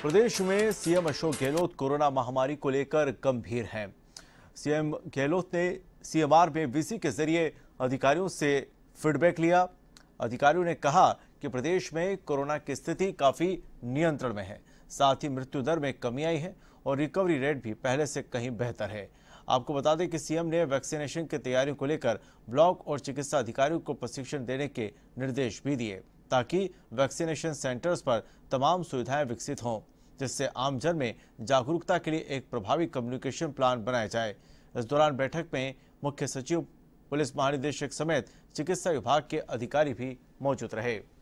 प्रदेश में CM Ashok Gehlot corona महामारी को लेकर गंभीर हैं सीएम गहलोत ने सीएमआर में वीसी के जरिए अधिकारियों से फीडबैक लिया अधिकारियों ने कहा कि प्रदेश में कोरोना की स्थिति काफी नियंत्रण में है साथ ही मृत्यु दर में कमी आई है और रिकवरी रेट भी पहले से कहीं बेहतर है आपको बता दें कि सीएम ने वैक्सीनेशन की तैयारियों को लेकर ब्लॉक और चिकित्सा अधिकारियों को प्रशिक्षण देने के निर्देश भी दिए ताकि वैक्सीनेशन सेंटर्स पर तमाम सुविधाएं विकसित हों जिससे आमजन में जागरूकता के लिए एक प्रभावी कम्युनिकेशन प्लान बनाया जाए इस दौरान बैठक में मुख्य सचिव पुलिस महानिदेशक समेत चिकित्सा विभाग के अधिकारी भी मौजूद रहे